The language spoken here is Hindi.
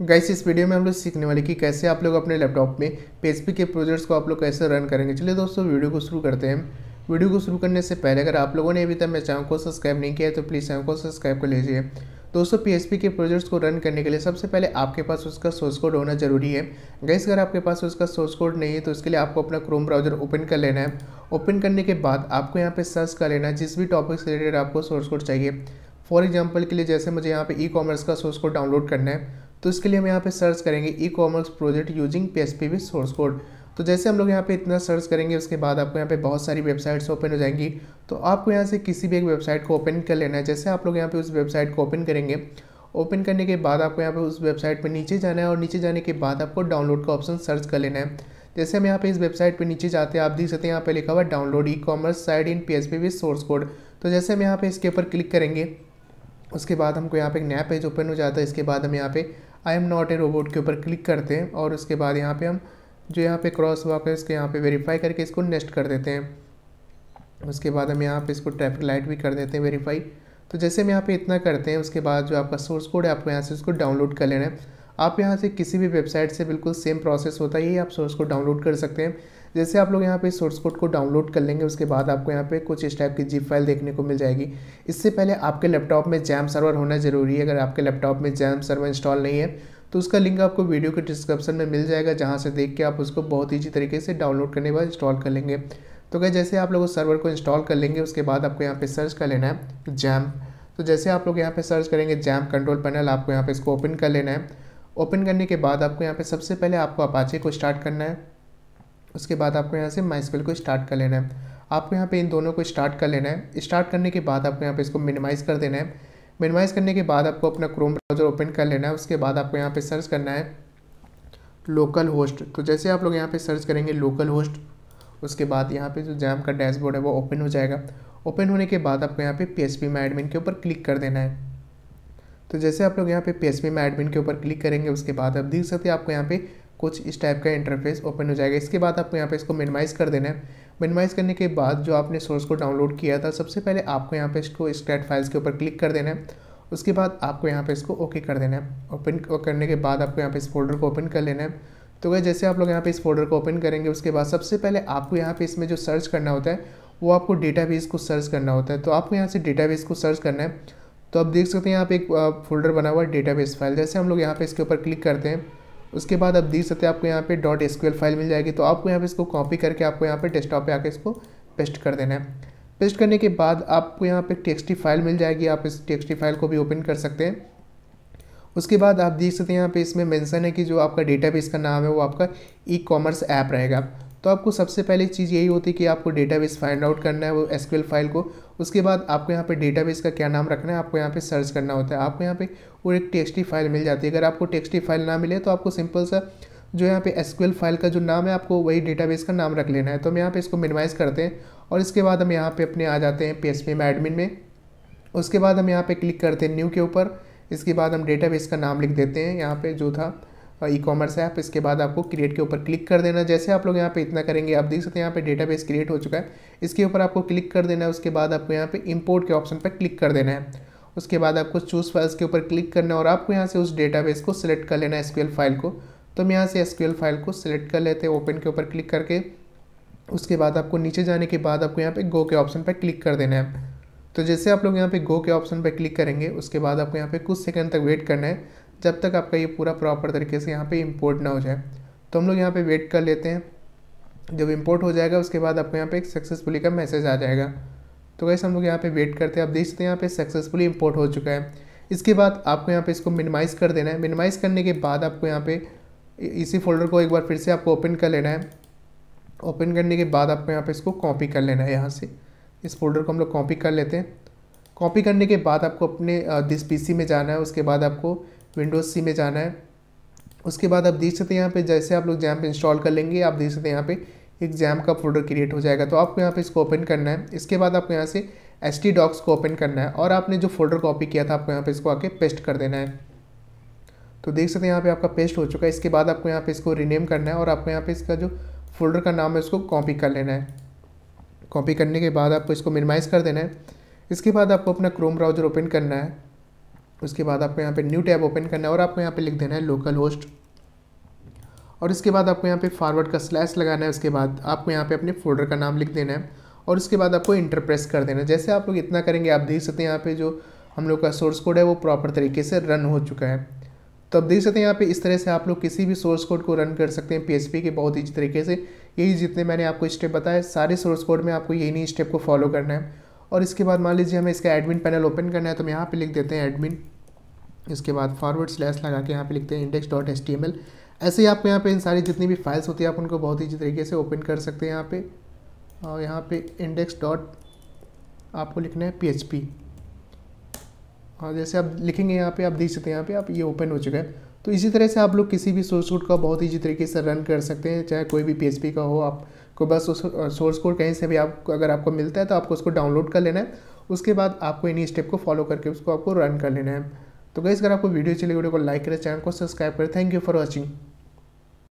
गैस इस वीडियो में हम लोग सीखने वाले कि कैसे आप लोग अपने लैपटॉप में पी के प्रोजेक्ट्स को आप लोग कैसे रन करेंगे चलिए दोस्तों वीडियो को शुरू करते हैं वीडियो को शुरू करने से पहले अगर आप लोगों ने अभी तक मेरे चैनल को सब्सक्राइब नहीं किया है तो प्लीज़ चैनल को सब्सक्राइब कर लीजिए दोस्तों पी के प्रोजेक्ट्स को रन करने के लिए सबसे पहले आपके पास उसका सोर्स कोड होना जरूरी है गैस अगर आपके पास उसका सोर्स कोड नहीं है तो इसके लिए आपको अपना क्रोम ब्राउजर ओपन कर लेना है ओपन करने के बाद आपको यहाँ पर सर्च कर लेना है जिस भी टॉपिक से रिलेटेड आपको सोर्स कोड चाहिए फॉर एग्जाम्पल के लिए जैसे मुझे यहाँ पर ई कॉमर्स का सोर्स कोड डाउनलोड करना है तो इसके लिए हम यहाँ पे सर्च करेंगे e commerce project using P with source code तो जैसे हम लोग यहाँ पे इतना सर्च करेंगे उसके बाद आपको यहाँ पे बहुत सारी वेबसाइट्स ओपन हो जाएंगी तो आपको यहाँ से किसी भी एक वेबसाइट को ओपन कर लेना है जैसे आप लोग यहाँ पे उस वेबसाइट को ओपन करेंगे ओपन करने के बाद आपको यहाँ पे उस वेबसाइट पर नीचे जाना है और नीचे जाने के बाद आपको डाउनलोड का ऑप्शन सर्च कर लेना है जैसे हम यहाँ पे इस वेबसाइट पे नीचे जाते हैं आप देख सकते हैं यहाँ पे लिखा हुआ है download e commerce site in P with source code तो जैसे हम यहाँ पे इसके ऊपर क्लिक करेंगे उसके बाद हमको यहाँ पे एक नया पेज ओपन हो जाता है इसके बाद हम यहाँ पे I am not a robot के ऊपर क्लिक करते हैं और उसके बाद यहाँ पे हम जो यहाँ पे क्रॉस वॉक है उसके यहाँ पे वेरीफाई करके इसको नेक्स्ट कर देते हैं उसके बाद हम यहाँ पे इसको ट्रैफिक लाइट भी कर देते हैं वेरीफाई तो जैसे हम यहाँ पे इतना करते हैं उसके बाद जो आपका सोर्स कोड है आपको यहाँ से उसको डाउनलोड कर लेना है आप यहाँ से किसी भी वेबसाइट से बिल्कुल सेम प्रोसेस होता है ये आप सोर्स को डाउनलोड कर सकते हैं जैसे आप लोग यहाँ पे सोर्स कोड को डाउनलोड कर लेंगे उसके बाद आपको यहाँ पे कुछ इस टाइप की जिप फाइल देखने को मिल जाएगी इससे पहले आपके लैपटॉप में जैम सर्वर होना ज़रूरी है अगर आपके लैपटॉप में जैम सर्वर इंस्टॉल नहीं है तो उसका लिंक आपको वीडियो के डिस्क्रिप्शन में मिल जाएगा जहाँ से देख के आप उसको बहुत ईजी तरीके से डाउनलोड करने बाद इंस्टॉल कर लेंगे तो क्या जैसे आप लोग उस सर्वर को इंस्टॉल कर लेंगे उसके बाद आपको यहाँ पे सर्च कर लेना है जैम तो जैसे आप लोग यहाँ पर सर्च करेंगे जैम कंट्रोल पैनल आपको यहाँ पर इसको ओपन कर लेना है ओपन करने के बाद आपको यहाँ पे सबसे पहले आपको अपाचे को स्टार्ट करना है उसके बाद आपको यहाँ से माइस्क्यूल को स्टार्ट कर लेना है आपको यहाँ पे इन दोनों को स्टार्ट कर लेना है स्टार्ट करने के बाद आपको यहाँ पे इसको मिनिमाइज़ कर देना है मिनिमाइज़ करने के बाद आपको अपना क्रोम ब्राउज़र ओपन कर लेना है उसके बाद आपको यहाँ पे सर्च करना है लोकल होस्ट तो जैसे आप लोग यहाँ पर सर्च करेंगे लोकल होस्ट उसके बाद यहाँ पर जो जैम का डैशबोर्ड है वो ओपन हो जाएगा ओपन होने के बाद आपको यहाँ पे पी एस पी एडमिन के ऊपर क्लिक कर देना है तो जैसे आप लोग यहाँ पे पी एस में एडमिन के ऊपर क्लिक करेंगे उसके बाद आप देख सकते हैं आपको यहाँ पे कुछ इस टाइप का इंटरफेस ओपन हो जाएगा इसके बाद आपको यहाँ पे इसको मिनिमाइज़ कर देना है मिनिमाइज़ करने के बाद जो आपने सोर्स को डाउनलोड किया था सबसे पहले आपको यहाँ पे इसको स्क्रैट फाइल्स के ऊपर क्लिक कर देना है उसके बाद आपको यहाँ पे इसको ओके कर देना है ओपन करने के बाद आपको यहाँ पे इस फोल्डर को ओपन कर लेना है तो वह जैसे आप लोग यहाँ पे इस फोल्डर को ओपन करेंगे उसके बाद सबसे पहले आपको यहाँ पे इसमें जो सर्च करना होता है वो आपको डेटाबेस को सर्च करना होता है तो आपको यहाँ से डेटाबेस को सर्च करना है तो आप देख सकते हैं यहाँ पे एक फोल्डर बना हुआ है डेटाबेस फाइल जैसे हम लोग यहाँ पे इसके ऊपर क्लिक करते हैं उसके बाद आप देख सकते हैं आपको यहाँ पे डॉट एस फाइल मिल जाएगी तो आपको यहाँ पे इसको कॉपी करके आपको यहाँ पे डेस्कटॉप पे आके इसको पेस्ट कर देना है पेस्ट करने के बाद आपको यहाँ पे टेक्सटी फाइल मिल जाएगी आप इस टेक्सटी फाइल को भी ओपन कर सकते हैं उसके बाद आप देख सकते हैं यहाँ पे इसमें मेंशन है कि जो आपका डेटा का नाम है वो आपका ई कॉमर्स ऐप रहेगा तो आपको सबसे पहले चीज़ यही होती है कि आपको डेटाबेस फाइंड आउट करना है वो एसक्यूएल फाइल को उसके बाद आपको यहाँ पे डेटाबेस का क्या नाम रखना है आपको यहाँ पे सर्च करना होता है आपको यहाँ पे वो एक टेक्स्टी फाइल मिल जाती है अगर आपको टेक्स्टी फाइल ना मिले तो आपको सिंपल सा जो यहाँ पे एसक्यूएल फाइल का जो नाम है आपको वही बेस का नाम रख लेना है तो हम यहाँ पर इसको मिनिमाइज़ करते हैं और इसके बाद हम यहाँ पे अपने आ जाते हैं पी में एडमिन में उसके बाद हम यहाँ पर क्लिक करते हैं न्यू के ऊपर इसके बाद हम बेस का नाम लिख देते हैं यहाँ पर जो था ई कॉमर्स ऐप इसके बाद आपको क्रिएट के ऊपर क्लिक कर देना जैसे आप लोग यहाँ पे इतना करेंगे आप देख सकते हैं यहाँ पे डेटाबेस क्रिएट हो चुका है इसके ऊपर आपको क्लिक कर देना है उसके बाद आपको यहाँ पे इंपोर्ट के ऑप्शन पर क्लिक कर देना है उसके बाद आपको चूज़ फाइल्स के ऊपर क्लिक करना है और आपको यहाँ से उस डेटाबेस को सिलेक्ट कर लेना है एस फाइल को तो हम यहाँ से एस फाइल को सिलेक्ट कर लेते हैं ओपन के ऊपर क्लिक करके उसके बाद आपको नीचे जाने के बाद आपको यहाँ पे गो के ऑप्शन पर क्लिक कर देना है तो जैसे आप लोग यहाँ पे गो के ऑप्शन पर क्लिक करेंगे उसके बाद आपको यहाँ पे कुछ सेकंड तक वेट करना है जब तक आपका ये पूरा प्रॉपर तरीके से यहाँ पे इंपोर्ट ना हो जाए तो हम लोग यहाँ पे वेट कर लेते हैं जब इंपोर्ट हो जाएगा उसके बाद आपको यहाँ पे एक सक्सेसफुली का मैसेज आ जाएगा तो कैसे हम लोग यहाँ पे वेट करते हैं आप देख सकते हैं यहाँ पे सक्सेसफुली इंपोर्ट हो चुका है इसके बाद आपको यहाँ पे इसको मिनिमाइज़ कर देना है मिनिमाइज़ करने के बाद आपको यहाँ पे इसी फोल्डर को एक बार फिर से आपको ओपन कर लेना है ओपन करने के बाद आपको यहाँ पे इसको कॉपी कर लेना है यहाँ से इस फोल्डर को हम लोग कॉपी कर लेते हैं कॉपी करने के बाद आपको अपने दिस पीसी में जाना है उसके बाद आपको विंडोज़ सी में जाना है उसके बाद आप देख सकते हैं यहाँ पे जैसे आप लोग जैम्प इंस्टॉल कर लेंगे आप देख सकते हैं यहाँ पे एक जैम का फोल्डर क्रिएट हो जाएगा तो आपको यहाँ पे इसको ओपन करना है इसके बाद आपको यहाँ से एस टी डॉक्स को ओपन करना है और आपने जो फोल्डर कॉपी किया था आपको यहाँ पे इसको आके पेस्ट कर देना है तो देख सकते हैं यहाँ पे आपका पेस्ट हो चुका है इसके बाद आपको यहाँ पे इसको रीनेम करना है और आपको यहाँ पे इसका जो फोल्डर का नाम है उसको कॉपी कर लेना है कॉपी करने के बाद आपको इसको मिनिमाइज़ कर देना है इसके बाद आपको अपना क्रोम ब्राउजर ओपन करना है उसके बाद आपको यहाँ पे न्यू टैब ओपन करना है और आपको यहाँ पे लिख देना है लोकल होस्ट और इसके बाद आपको यहाँ पे फॉरवर्ड का स्लैश लगाना है उसके बाद आपको यहाँ पे अपने फोल्डर का नाम लिख देना है और उसके बाद आपको इंटरप्रेस कर देना है जैसे आप लोग इतना करेंगे आप देख सकते हैं यहाँ पे जो हम लोग का सोर्स कोड है वो प्रॉपर तरीके से रन हो चुका है तो आप देख सकते हैं यहाँ पे इस तरह से आप लोग किसी भी सोर्स कोड को रन कर सकते हैं पी के बहुत ही तरीके से यही जितने मैंने आपको स्टेप बताया सारे सोर्स कोड में आपको यही नहीं स्टेप को फॉलो करना है और इसके बाद मान लीजिए हमें इसका एडमिन पैनल ओपन करना है तो हम यहाँ पे लिख देते हैं एडमिन इसके बाद फॉरवर्ड स्लैश लगा के यहाँ पे लिखते हैं index dot S T M L ऐसे ही आपको यहाँ पे इन सारी जितनी भी फाइल्स होती है आप उनको बहुत ही अच्छी तरीके से ओपन कर सकते हैं यहाँ पे और यहाँ पे इंडेक्स डॉट आपको लिखना है पी एच पी और जैसे आप लिखेंगे यहाँ पे आप देख सकते हैं यहाँ पे आप ये ओपन हो चुका है तो इसी तरह से आप लोग किसी भी सोर्स कोड का बहुत ईजी तरीके से रन कर सकते हैं चाहे कोई भी पी का हो आप को बस उस सोर्स कोड कहीं से भी आप अगर आपको मिलता है तो आपको उसको डाउनलोड कर लेना है उसके बाद आपको इन्हीं स्टेप को फॉलो करके उसको आपको रन कर लेना है तो गई अगर आपको वीडियो चली वीडियो को लाइक करें चैनल को सब्सक्राइब करें थैंक यू फॉर वॉचिंग